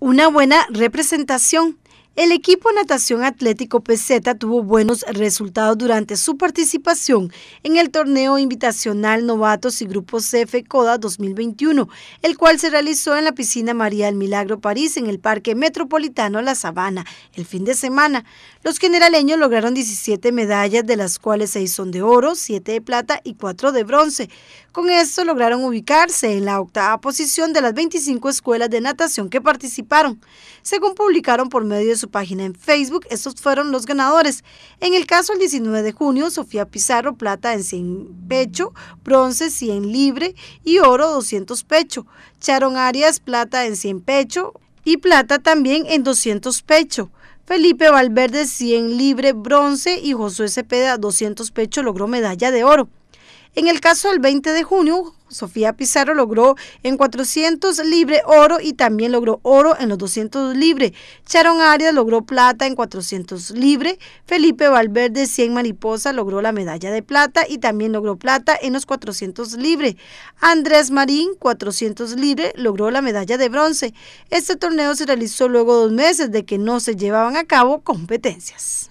una buena representación el equipo Natación Atlético PZ tuvo buenos resultados durante su participación en el torneo invitacional Novatos y Grupos CF CODA 2021, el cual se realizó en la piscina María del Milagro París en el Parque Metropolitano La Sabana el fin de semana. Los generaleños lograron 17 medallas, de las cuales 6 son de oro, 7 de plata y 4 de bronce. Con esto lograron ubicarse en la octava posición de las 25 escuelas de natación que participaron. Según publicaron por medio de su página en Facebook. Estos fueron los ganadores. En el caso, el 19 de junio, Sofía Pizarro, plata en 100 pecho, bronce 100 libre y oro 200 pecho. Charon Arias, plata en 100 pecho y plata también en 200 pecho. Felipe Valverde 100 libre bronce y Josué Cepeda 200 pecho logró medalla de oro. En el caso del 20 de junio, Sofía Pizarro logró en 400 libre oro y también logró oro en los 200 libre. Charon Arias logró plata en 400 libre. Felipe Valverde 100 mariposa logró la medalla de plata y también logró plata en los 400 libre. Andrés Marín 400 libre logró la medalla de bronce. Este torneo se realizó luego dos meses de que no se llevaban a cabo competencias.